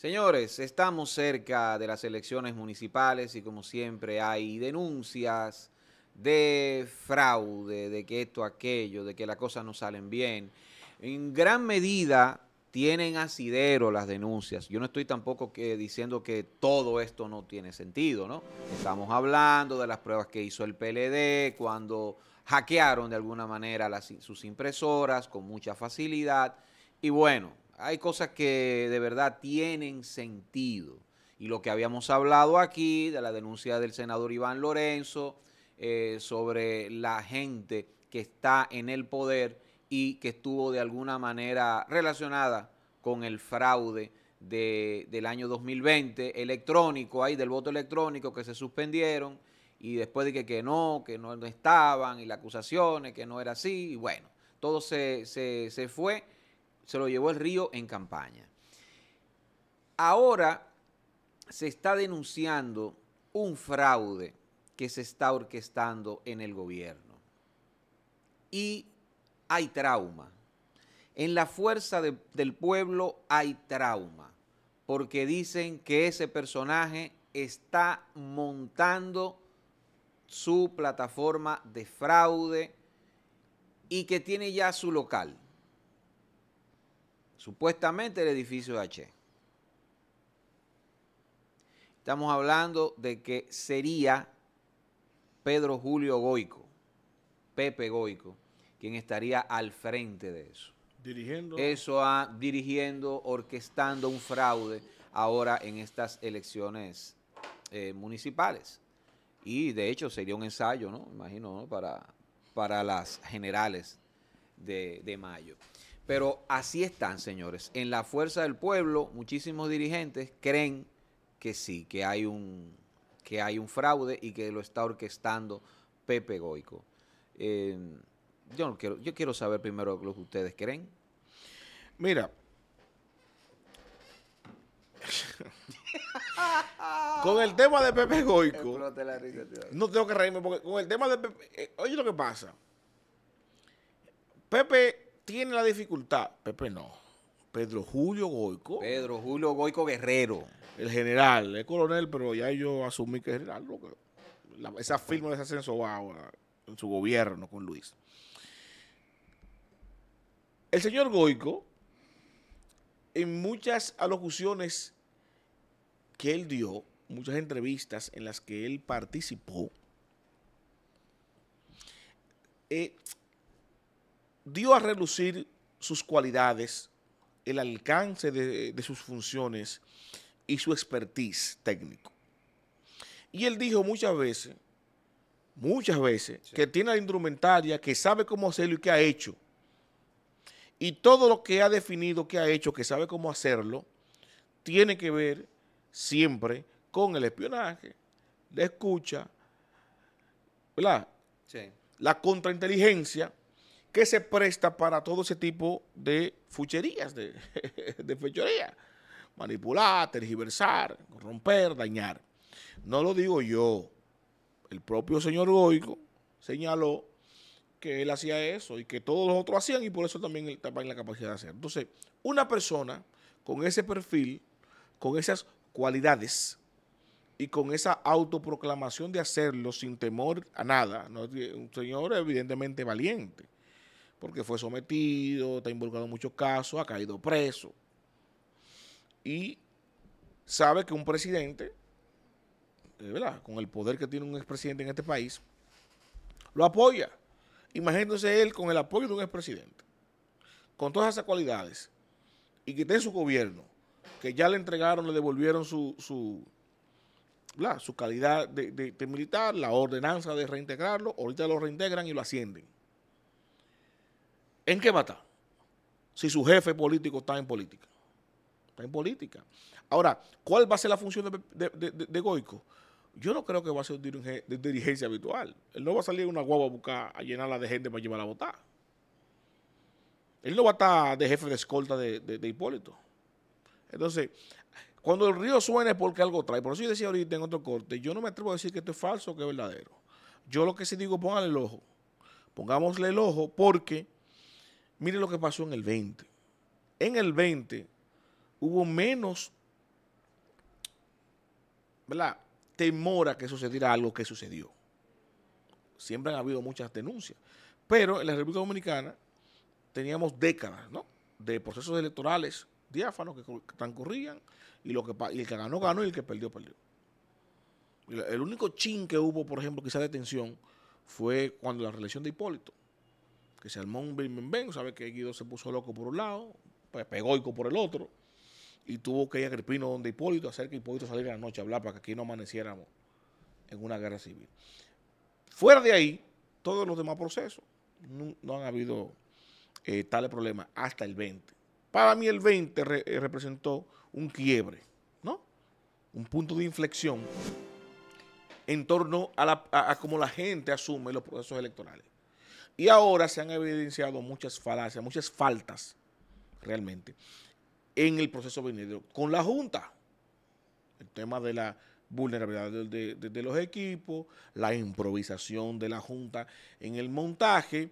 Señores, estamos cerca de las elecciones municipales y como siempre hay denuncias de fraude, de que esto, aquello, de que las cosas no salen bien. En gran medida tienen asidero las denuncias. Yo no estoy tampoco que diciendo que todo esto no tiene sentido, ¿no? Estamos hablando de las pruebas que hizo el PLD cuando hackearon de alguna manera las, sus impresoras con mucha facilidad. Y bueno, hay cosas que de verdad tienen sentido. Y lo que habíamos hablado aquí de la denuncia del senador Iván Lorenzo eh, sobre la gente que está en el poder y que estuvo de alguna manera relacionada con el fraude de, del año 2020 electrónico, ahí del voto electrónico que se suspendieron y después de que, que no, que no, estaban y las acusaciones, que no era así, y bueno, todo se, se, se fue se lo llevó el río en campaña. Ahora se está denunciando un fraude que se está orquestando en el gobierno. Y hay trauma. En la fuerza del pueblo hay trauma, porque dicen que ese personaje está montando su plataforma de fraude y que tiene ya su local supuestamente el edificio de H. Estamos hablando de que sería Pedro Julio Goico, Pepe Goico, quien estaría al frente de eso. Dirigiendo. Eso a, dirigiendo, orquestando un fraude ahora en estas elecciones eh, municipales. Y de hecho sería un ensayo, ¿no? Imagino, Para, para las generales de, de mayo. Pero así están, señores. En la fuerza del pueblo, muchísimos dirigentes creen que sí, que hay un, que hay un fraude y que lo está orquestando Pepe Goico. Em, yo, quiero, yo quiero saber primero lo que ustedes creen. Mira. con el tema de Pepe Goico. no tengo que reírme porque con el tema de eh, oye lo que pasa. Pepe tiene la dificultad. Pepe no. Pedro Julio Goico. Pedro Julio Goico Guerrero. El general, el coronel, pero ya yo asumí que es general. Lo esa firma de ese ascenso va ahora en su gobierno con Luis. El señor Goico, en muchas alocuciones que él dio, muchas entrevistas en las que él participó, eh, dio a relucir sus cualidades, el alcance de, sus funciones y su expertise técnico. Y él dijo muchas veces, muchas veces, que tiene la instrumentaria, que sabe cómo hacerlo y que ha hecho. Y todo lo que ha definido, que ha hecho, que sabe cómo hacerlo, tiene que ver siempre con el espionaje, la escucha, la La contrainteligencia, que se presta para todo ese tipo de fucherías, de, de fechoría. Manipular, tergiversar, romper, dañar. No lo digo yo. El propio señor Goico señaló que él hacía eso y que todos los otros hacían y por eso también él estaba en la capacidad de hacer. Entonces, una persona con ese perfil, con esas cualidades y con esa autoproclamación de hacerlo sin temor a nada, un señor evidentemente valiente, porque fue sometido, está involucrado en muchos casos, ha caído preso. Y sabe que un presidente, con el poder que tiene un expresidente en este país, lo apoya. Imagínense él con el apoyo de un expresidente, con todas esas cualidades, y que esté su gobierno, que ya le entregaron, le devolvieron su, su, su calidad de militar, la ordenanza de reintegrarlo, ahorita lo reintegran y lo ascienden ¿En qué va a estar? Si su jefe político está en política. Está en política. Ahora, ¿cuál va a ser la función de, Goico? Yo no creo que va a ser de dirigencia habitual. Él no va a salir una guagua a buscar, a llenarla de gente para llevarla a votar. Él no va a estar de jefe de escolta de, Hipólito. Entonces, cuando el río suene es porque algo trae. Por eso yo decía ahorita en otro corte, yo no me atrevo a decir que esto es falso o que es verdadero. Yo lo que sí digo, póngale el ojo. Pongámosle el ojo porque Mire lo que pasó en el 20. En el 20 hubo menos, Temor a que sucediera algo que sucedió. Siempre han habido muchas denuncias. Pero en la República Dominicana teníamos décadas, ¿no? De procesos electorales diáfanos que transcurrían y, lo que, y el que ganó, ganó y el que perdió, perdió. El único chin que hubo, por ejemplo, quizá de tensión, fue cuando la reelección de Hipólito que se armó un sabe que Guido se puso loco por un lado, pues pegóico por el otro, y tuvo que ir a pino donde Hipólito, hacer que Hipólito saliera a la noche a hablar para que aquí no amaneciéramos en una guerra civil. Fuera de ahí, todos los demás procesos no, han habido eh, tales problemas hasta el 20. Para mí el 20 eh, representó un quiebre, ¿no? Un punto de inflexión en torno a, la, a cómo la gente asume los procesos electorales. Y ahora se han evidenciado muchas falacias, muchas faltas realmente en el proceso venidero con la Junta. El tema de la vulnerabilidad de, los equipos, la improvisación de la Junta en el montaje,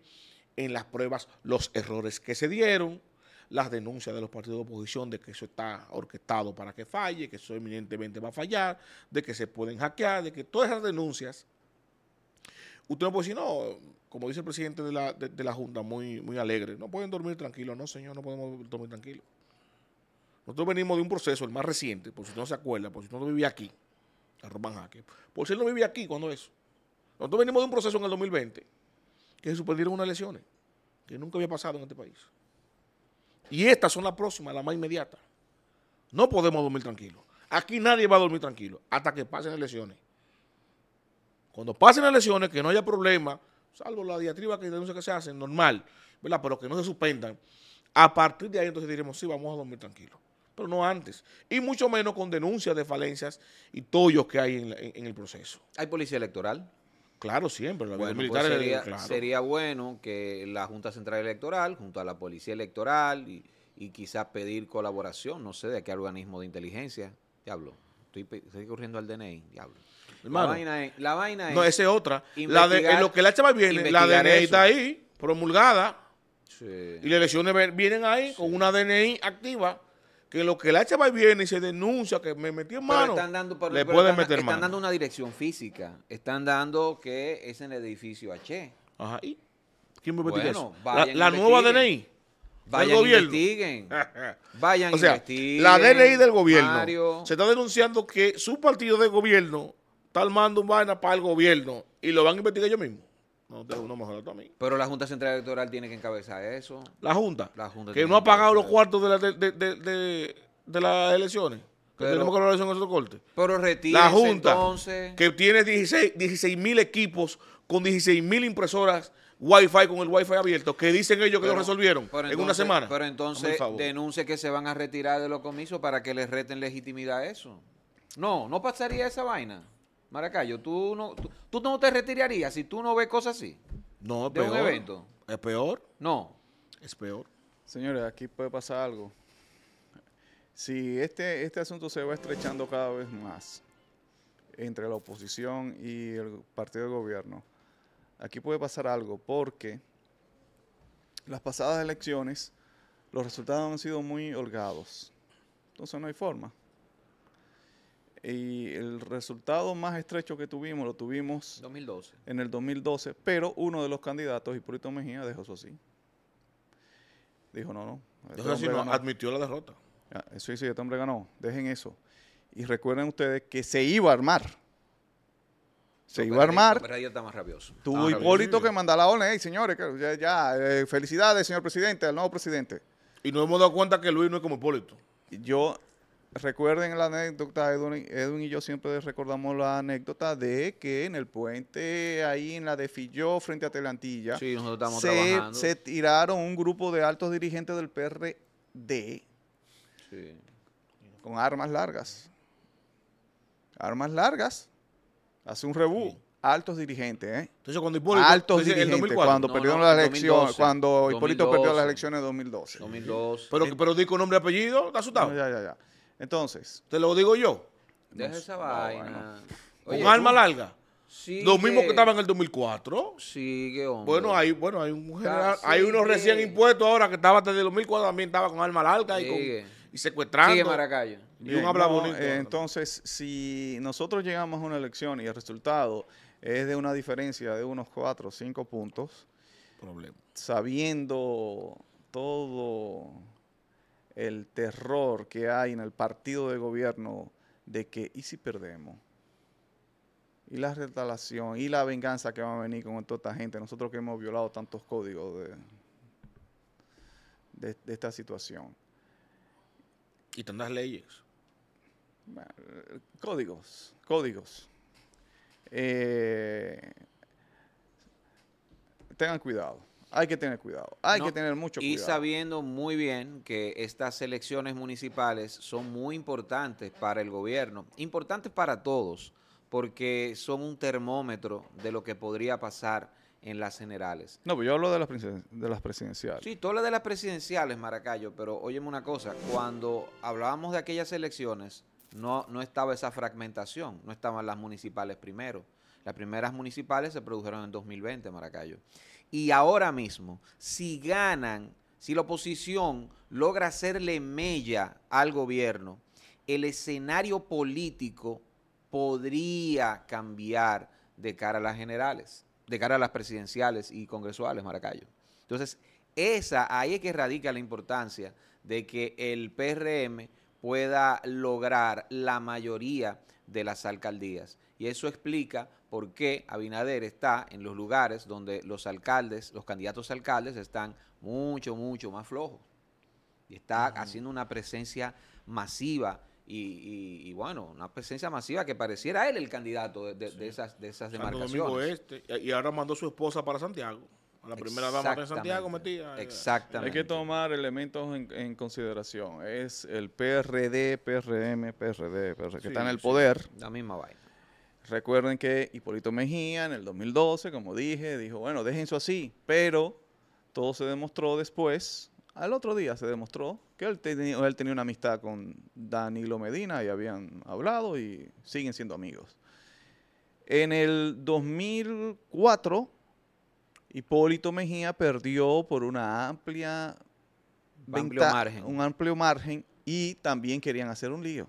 en las pruebas, los errores que se dieron, las denuncias de los partidos de oposición de que eso está orquestado para que falle, que eso eminentemente va a fallar, de que se pueden hackear, de que todas esas denuncias, usted no puede decir, no, como dice el presidente de la, Junta, muy, muy alegre. No pueden dormir tranquilos. No, señor, no podemos dormir tranquilos. Nosotros venimos de un proceso, el más reciente, por si no se acuerda, por si no vivía aquí, a Román Jaque. Por si él no vivía aquí, cuando eso. Nosotros venimos de un proceso en el 2020 que se suspendieron unas elecciones que nunca había pasado en este país. Y estas son las próximas, las más inmediatas. No podemos dormir tranquilos. Aquí nadie va a dormir tranquilo hasta que pasen las elecciones. Cuando pasen las elecciones, que no haya problema salvo la diatriba que denuncia que se hacen, normal, ¿verdad? Pero que no se suspendan. A partir de ahí entonces diremos, sí, vamos a dormir tranquilos. Pero no antes. Y mucho menos con denuncias de falencias y tollos que hay en, el proceso. ¿Hay policía electoral? Claro, siempre. La pues sería, bueno que la Junta Central Electoral, junto a la Policía Electoral, y, quizás pedir colaboración, no sé, de qué organismo de inteligencia. Diablo, estoy, estoy corriendo al DNI, diablo la vaina es. no, esa es otra. La lo que la chava viene, la DNI está ahí, promulgada. Y las elecciones vienen ahí con una DNI activa. Que lo que la chava viene y se denuncia que me metió en mano, le pueden meter mano. Están dando una dirección física. Están dando que es en el edificio H. Ajá, ¿Quién me bueno, eso? La, nueva DNI. Vayan investiguen. Vayan o investiguen, La DNI del gobierno. Se está denunciando que su partido de gobierno está armando un vaina para el gobierno y lo van a investigar ellos mismos. No mejor a mí. Pero la Junta Central Electoral tiene que encabezar eso. ¿La Junta? La Que no ha pagado los cuartos de, la, de, las elecciones. Que tenemos que hablar de eso en otro corte. Pero retira La Junta, que tiene 16 mil equipos con 16 mil impresoras Wi-Fi con el Wi-Fi abierto, que dicen ellos que lo resolvieron en una semana. Pero entonces denuncie que se van a retirar de los comisos para que les reten legitimidad a eso. No, no pasaría esa vaina. Maracayo, ¿tú no, tú, no te retirarías si tú no ves cosas así? No, es un evento. ¿Es peor? No. Es peor. Señores, aquí puede pasar algo. Si este, este asunto se va estrechando cada vez más entre la oposición y el partido de gobierno, aquí puede pasar algo porque las pasadas elecciones los resultados han sido muy holgados. Entonces no hay forma. Y el resultado más estrecho que tuvimos lo tuvimos 2012. en el 2012, pero uno de los candidatos, Hipólito Mejía, dejó eso así. Dijo, no, no. Este admitió la derrota. eso ah, sí, este hombre ganó. Dejen eso. Y recuerden ustedes que se iba a armar. Se iba a armar. está más rabioso. Tuvo ah, Hipólito que manda la orden. Hey, señores, ya, eh, felicidades, señor presidente, al nuevo presidente. Y no hemos dado cuenta que Luis no es como Hipólito. Yo, recuerden la anécdota, Edwin, y yo siempre recordamos la anécdota de que en el puente ahí en la de Filló frente a Telantilla se, tiraron un grupo de altos dirigentes del PRD con armas largas. Armas largas. Hace un rebú. Altos dirigentes, ¿eh? Entonces, cuando Hipólito. Altos dirigentes. cuando perdieron las elecciones. Cuando Hipólito perdió las elecciones en 2012. 2002. Pero, pero dijo nombre y apellido, está asustado. ya, ya, ya. Entonces. Te lo digo yo. Deja esa vaina. Con arma larga. Sí. Lo mismo que estaba en el 2004. Sigue, hombre. Bueno, hay, bueno, hay, un hay unos recién impuestos ahora que estaba desde el 2004 también estaba con arma larga y, con, y, secuestrando. Maracayo. Y un eh, entonces, si nosotros llegamos a una elección y el resultado es de una diferencia de unos cuatro o 5 puntos, Problema. sabiendo todo el terror que hay en el partido de gobierno de que, ¿y si perdemos? Y la retalación y la venganza que va a venir con toda esta gente, nosotros que hemos violado tantos códigos de, de, esta situación. Y tantas leyes. códigos, códigos. Eh, tengan cuidado. Hay que tener cuidado, hay que tener mucho cuidado. Y sabiendo muy bien que estas elecciones municipales son muy importantes para el gobierno, importantes para todos, porque son un termómetro de lo que podría pasar en las generales. No, pero pues yo hablo de las, de las presidenciales. Sí, tú hablas de las presidenciales, Maracayo, pero óyeme una cosa, cuando hablábamos de aquellas elecciones, no, no estaba esa fragmentación, no estaban las municipales primero. Las primeras municipales se produjeron en 2020, Maracayo. Y ahora mismo, si ganan, si la oposición logra hacerle mella al gobierno, el escenario político podría cambiar de cara a las generales, de cara a las presidenciales y congresuales, Maracayo. Entonces, esa, ahí es que radica la importancia de que el PRM pueda lograr la mayoría de las alcaldías. Y eso explica por qué Abinader está en los lugares donde los alcaldes, los candidatos alcaldes están mucho, mucho más flojos. Y está haciendo una presencia masiva y, bueno, una presencia masiva que pareciera él el candidato de, esas, de esas demarcaciones. Este, y ahora mandó su esposa para Santiago. La primera dama de Santiago Exactamente. Hay que tomar elementos en, consideración. Es el PRD, PRM, PRD, PRD que está en el poder. La misma vaina. Recuerden que Hipólito Mejía en el 2012, como dije, dijo, bueno, déjense así, pero todo se demostró después, al otro día se demostró que él, él tenía una amistad con Danilo Medina y habían hablado y siguen siendo amigos. En el 2004 Hipólito Mejía perdió por una amplia un margen. un amplio margen y también querían hacer un lío.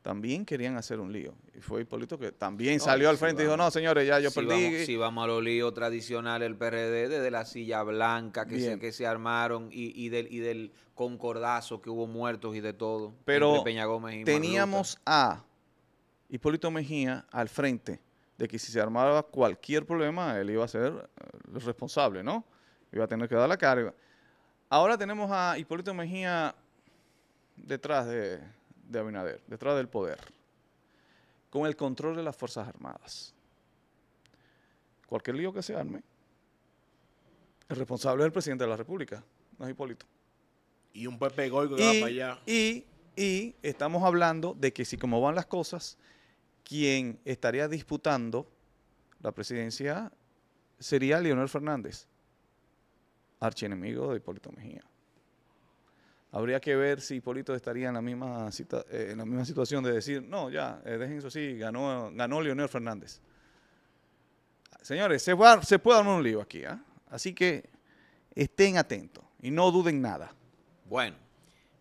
También querían hacer un lío. Y fue Hipólito que también salió al frente y dijo, no, señores, ya yo si perdí. si vamos a los líos tradicionales del PRD, desde la silla blanca que, se, que se armaron y, del, y del concordazo que hubo muertos y de todo. Pero teníamos a Hipólito Mejía al frente de que si se armaba cualquier problema, él iba a ser el eh, responsable, ¿no? Iba a tener que dar la carga. Ahora tenemos a Hipólito Mejía detrás de, Abinader, detrás del poder, con el control de las Fuerzas Armadas. Cualquier lío que se arme, el responsable es el presidente de la República, no es Hipólito. Y un Pepe Goy que va para allá. y estamos hablando de que si como van las cosas, quien estaría disputando la presidencia sería Leonel Fernández, archienemigo de Hipólito Mejía. Habría que ver si Hipólito estaría en la misma, eh, situación de decir, no, ya, eh, dejen eso así, ganó, ganó Leonel Fernández. Señores, se, puede dar un lío aquí, ¿ah? así que estén atentos y no duden nada. Bueno,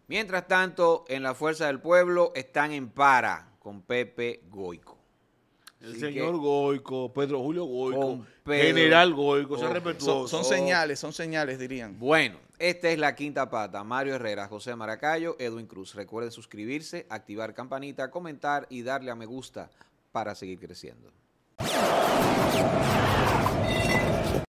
mientras tanto, en la Fuerza del Pueblo están en para con Pepe Goico. El señor Goico, Pedro Julio Goico, General Goico, Son, son, señales, son señales, dirían. Bueno, esta es la quinta pata. Mario Herrera, José Maracayo, Edwin Cruz. Recuerden suscribirse, activar campanita, comentar y darle a me gusta para seguir creciendo.